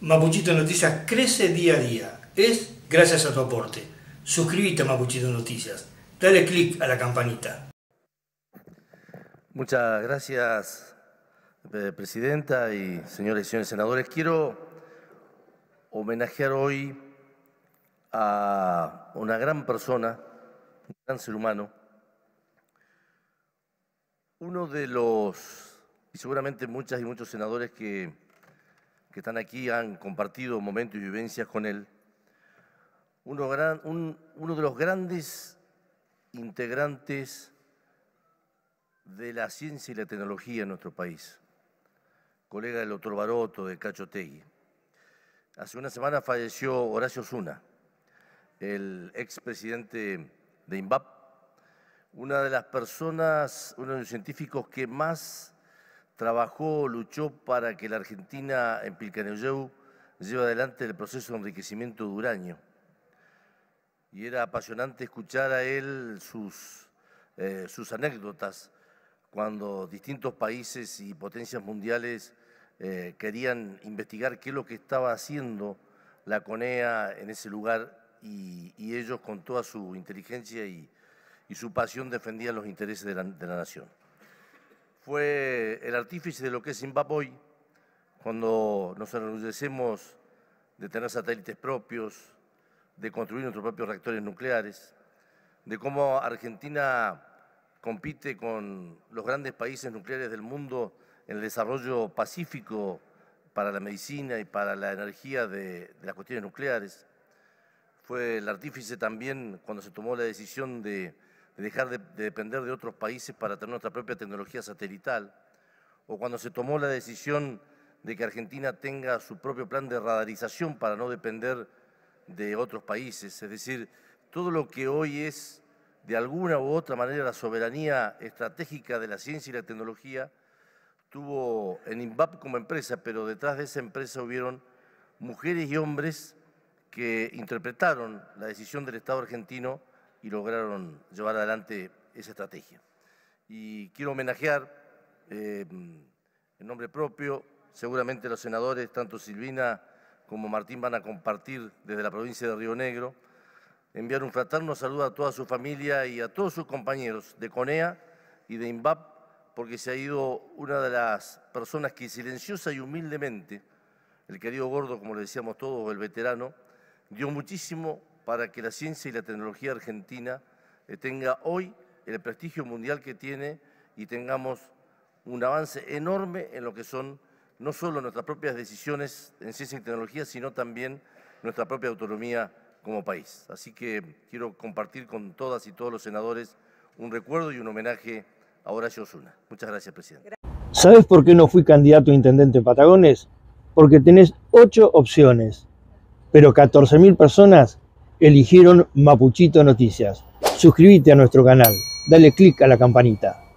Mapuchito Noticias crece día a día. Es gracias a tu aporte. Suscríbete a Mapuchito Noticias. Dale click a la campanita. Muchas gracias, eh, Presidenta y señores y señores senadores. Quiero homenajear hoy a una gran persona, un gran ser humano, uno de los, y seguramente muchas y muchos senadores que que están aquí han compartido momentos y vivencias con él. Uno, de los grandes integrantes de la ciencia y la tecnología en nuestro país, colega del doctor Baroto, de Cachotegui. Hace una semana falleció Horacio Zuna, el expresidente de INVAP, una de las personas, uno de los científicos que más trabajó, luchó para que la Argentina en Pilcaneuyeu lleve adelante el proceso de enriquecimiento de uranio. Y era apasionante escuchar a él sus, eh, anécdotas cuando distintos países y potencias mundiales eh, querían investigar qué es lo que estaba haciendo la CONEA en ese lugar y, ellos con toda su inteligencia y, su pasión defendían los intereses de la nación fue el artífice de lo que es Zimbabue, cuando nos enorgullecemos de tener satélites propios, de construir nuestros propios reactores nucleares, de cómo Argentina compite con los grandes países nucleares del mundo en el desarrollo pacífico para la medicina y para la energía de, de las cuestiones nucleares. Fue el artífice también cuando se tomó la decisión de de dejar de, depender de otros países para tener nuestra propia tecnología satelital, o cuando se tomó la decisión de que Argentina tenga su propio plan de radarización para no depender de otros países. Es decir, todo lo que hoy es, de alguna u otra manera, la soberanía estratégica de la ciencia y la tecnología, tuvo en INVAP como empresa, pero detrás de esa empresa hubieron mujeres y hombres que interpretaron la decisión del Estado argentino y lograron llevar adelante esa estrategia. Y quiero homenajear em, en nombre propio, seguramente los senadores, tanto Silvina como Martín van a compartir desde la provincia de Río Negro, enviar un fraterno saludo a toda su familia y a todos sus compañeros de CONEA y de INVAP, porque se ha ido una de las personas que silenciosa y humildemente, el querido gordo, como le decíamos todos, el veterano, dio muchísimo para que la ciencia y la tecnología argentina eh, tenga hoy el prestigio mundial que tiene y tengamos un avance enorme en lo que son no solo nuestras propias decisiones en ciencia y tecnología, sino también nuestra propia autonomía como país. Así que quiero compartir con todas y todos los senadores un recuerdo y un homenaje a Horacio Osuna. Muchas gracias, presidente. ¿Sabes por qué no fui candidato a intendente en Patagones? Porque tenés ocho opciones, pero 14.000 personas eligieron Mapuchito Noticias. Suscríbete a nuestro canal, dale click a la campanita.